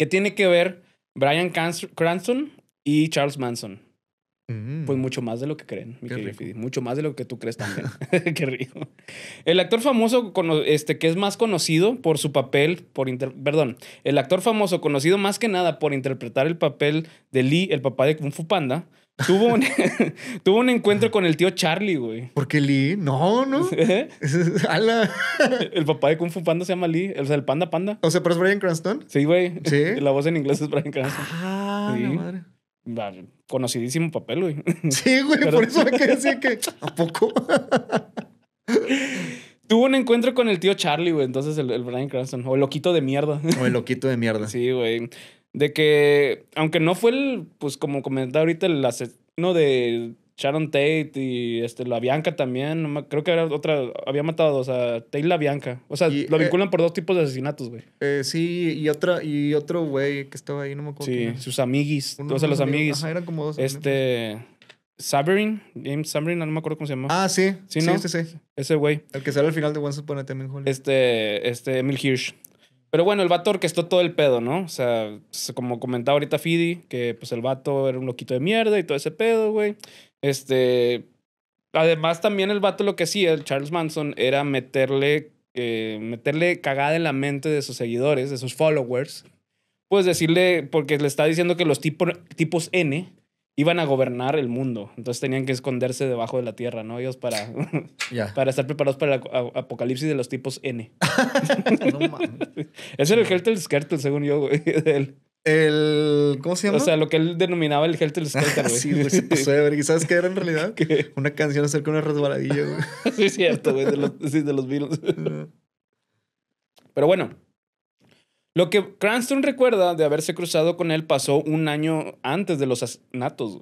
¿Qué tiene que ver Brian Cranston y Charles Manson? Mm. Pues mucho más de lo que creen, Mucho más de lo que tú crees también. Qué rico. El actor famoso, este, que es más conocido por su papel, por perdón, el actor famoso conocido más que nada por interpretar el papel de Lee, el papá de Kung Fu Panda, Tuvo un, tuvo un encuentro con el tío Charlie, güey. Porque Lee, no, no. ¿Eh? el papá de Kung Fu Panda se llama Lee, o sea, el panda panda. O sea, pero es Brian Cranston. Sí, güey. Sí. La voz en inglés es Brian Cranston. Ah, madre conocidísimo papel, güey. Sí, güey, por eso me quedé así que, ¿a poco? Tuvo un encuentro con el tío Charlie, güey, entonces el, el Brian Cranston, o el loquito de mierda. O el loquito de mierda. Sí, güey. De que, aunque no fue el, pues como comentaba ahorita, el asesino de Sharon Tate y este, la Bianca también. Creo que era otra. Había matado dos, a Tate y la Bianca. O sea, lo eh, vinculan por dos tipos de asesinatos, güey. Eh, sí, y otra, y otro güey que estaba ahí, no me acuerdo. Sí, sus amiguis. Uno, todos los amiguis. Ajá, eran como dos. Este. Saverin, James Saverin, no me acuerdo cómo se llamaba. Ah, sí. Sí, sí, sí, Ese güey. El que sale al final de Once Upon a Time in Hollywood. Este, este, Emil Hirsch. Pero bueno, el vato orquestó todo el pedo, ¿no? O sea, como comentaba ahorita Fidi, que pues el vato era un loquito de mierda y todo ese pedo, güey. Este. Además, también el vato lo que hacía, el Charles Manson, era meterle, eh, meterle cagada en la mente de sus seguidores, de sus followers. Pues decirle, porque le está diciendo que los tipos N iban a gobernar el mundo. Entonces tenían que esconderse debajo de la tierra, ¿no? Ellos para, para estar preparados para el apocalipsis de los tipos N. no era Es el Helter Skertel, según yo, güey. El, ¿Cómo se llama? O sea, lo que él denominaba el Helter Skertel, güey. sí, güey, se pasó sabes qué era en realidad? Una canción acerca de una resbaladilla, güey. sí, es cierto, güey. De los, sí, de los Beatles. Pero bueno, lo que Cranston recuerda de haberse cruzado con él pasó un año antes de los asesinatos.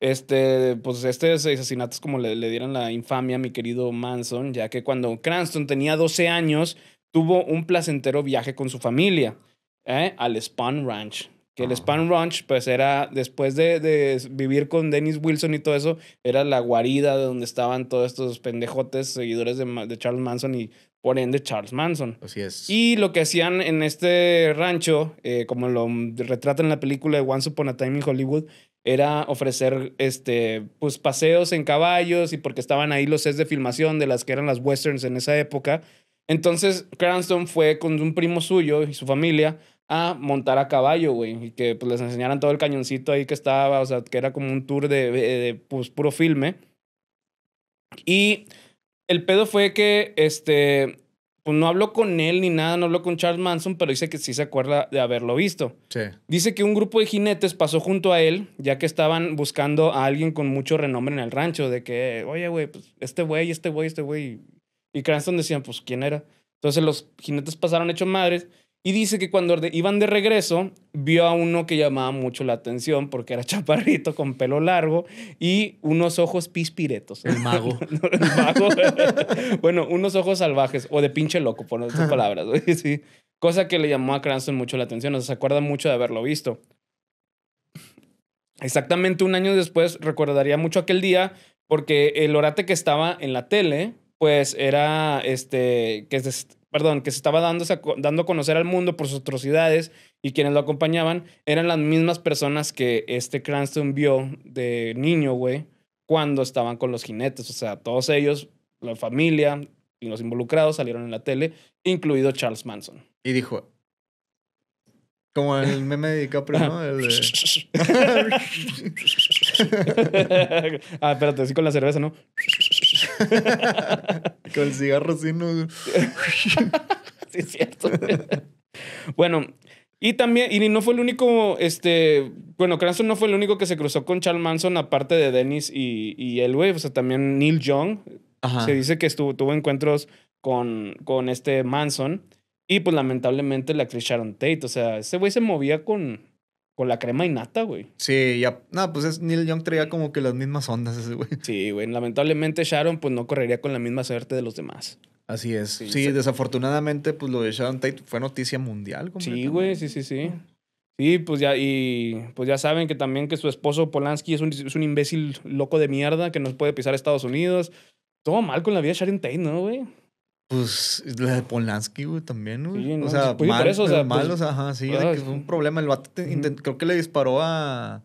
Este, pues este asesinato es como le, dieron la infamia a mi querido Manson, ya que cuando Cranston tenía 12 años, tuvo un placentero viaje con su familia ¿eh? al Spawn Ranch. Que el ah. Spawn Ranch, pues era, después de, vivir con Dennis Wilson y todo eso, era la guarida de donde estaban todos estos pendejotes, seguidores de Charles Manson y por ende Charles Manson. Así es. Y lo que hacían en este rancho, eh, como lo retrata en la película de Once Upon a Time in Hollywood, era ofrecer este, pues, paseos en caballos y porque estaban ahí los sets de filmación de las que eran las westerns en esa época. Entonces Cranston fue con un primo suyo y su familia a montar a caballo, güey, y que pues, les enseñaran todo el cañoncito ahí que estaba, o sea, que era como un tour de, de, de pues, puro filme. Y el pedo fue que, este, pues no habló con él ni nada, no habló con Charles Manson, pero dice que sí se acuerda de haberlo visto. Dice que un grupo de jinetes pasó junto a él, ya que estaban buscando a alguien con mucho renombre en el rancho, de que, oye, güey, pues este güey, este güey, este güey. Y Cranston decían, pues, ¿quién era? Entonces los jinetes pasaron hechos madres y dice que cuando iban de regreso, vio a uno que llamaba mucho la atención porque era chaparrito con pelo largo y unos ojos pispiretos. El mago. bueno, unos ojos salvajes o de pinche loco, por decir palabras. sí. Cosa que le llamó a Cranston mucho la atención. O sea, se acuerda mucho de haberlo visto. Exactamente un año después recordaría mucho aquel día porque el orate que estaba en la tele, pues era este, que es perdón, que se estaba dando, dando a conocer al mundo por sus atrocidades y quienes lo acompañaban eran las mismas personas que este Cranston vio de niño, güey, cuando estaban con los jinetes. O sea, todos ellos, la familia y los involucrados salieron en la tele, incluido Charles Manson. Y dijo, como el meme de Capri, ¿no? El de... ah, espérate, con la cerveza, ¿no? Con el cigarro así, ¿no? sí, es cierto. bueno, y también, y no fue el único, este, bueno, Cranston no fue el único que se cruzó con Charles Manson, aparte de Dennis y, y güey. O sea, también Neil Young. Se dice que estuvo, tuvo encuentros con, con este Manson. Y pues lamentablemente la actriz Sharon Tate. O sea, ese güey se movía con, con la crema y nata, güey. Sí, ya. Nada, pues es, Neil Young traía como que las mismas ondas ese, güey. Sí, güey. Lamentablemente Sharon, pues no correría con la misma suerte de los demás. Así es. Sí, desafortunadamente, pues lo de Sharon Tate fue noticia mundial. Sí, güey, sí, sí, sí. Sí, pues ya, y pues ya saben que también que su esposo Polanski es un, imbécil loco de mierda que no puede pisar a Estados Unidos. Todo mal con la vida de Sharon Tate, ¿no, güey? Pues la de Polanski, güey, también, güey. o pues, sea, malos, pues, ajá, sí, fue un problema. El vato creo que le disparó a,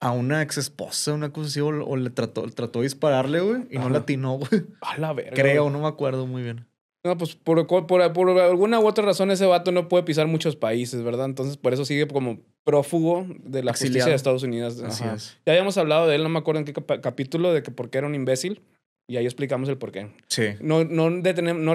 a una ex esposa, una cosa así, o, le trató, trató de dispararle, güey, y no la atinó, güey. A la verga. Creo, no me acuerdo muy bien. No, pues por, alguna u otra razón ese vato no puede pisar muchos países, ¿verdad? Entonces por eso sigue como prófugo de la justicia de Estados Unidos. Así es. Ya habíamos hablado de él, no me acuerdo en qué capítulo, de que qué era un imbécil. Y ahí explicamos el por qué. Sí. No, no,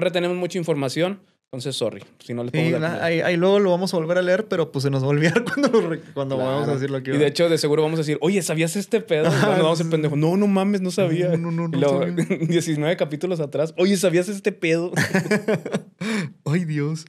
retenemos mucha información, entonces sorry. Si no les sí, ahí, ahí, luego lo vamos a volver a leer, pero pues se nos va a olvidar cuando, cuando vamos a decirlo Y de hecho, de seguro vamos a decir, oye, ¿sabías este pedo? vamos pendejo, no, no mames, no sabía. No, no, no. 19 capítulos atrás, oye, ¿sabías este pedo? Ay, Dios.